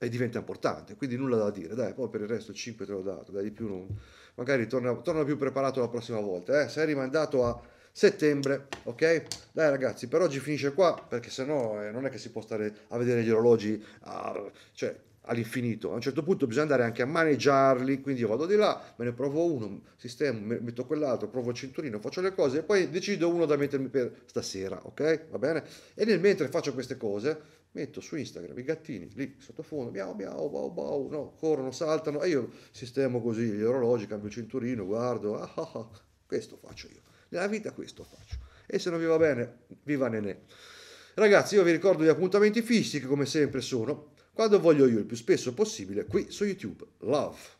e diventa importante, quindi nulla da dire, dai, poi per il resto 5 te l'ho dato, dai di più non... magari torna, più preparato la prossima volta, eh? sei rimandato a settembre, ok? Dai ragazzi, per oggi finisce qua, perché sennò eh, non è che si può stare a vedere gli orologi, a... cioè all'infinito. A un certo punto bisogna andare anche a maneggiarli, quindi io vado di là, me ne provo uno, sistemo, metto quell'altro, provo il cinturino, faccio le cose e poi decido uno da mettermi per stasera, ok? Va bene? E nel mentre faccio queste cose, metto su Instagram i gattini lì sottofondo, miau miau, bau bau, no, corrono, saltano e io sistemo così gli orologi, cambio il cinturino, guardo, ah, ah, ah. questo faccio io, nella vita questo faccio e se non vi va bene, viva Nenè. Ragazzi, io vi ricordo gli appuntamenti fisici, come sempre sono quando voglio io il più spesso possibile qui su YouTube. Love!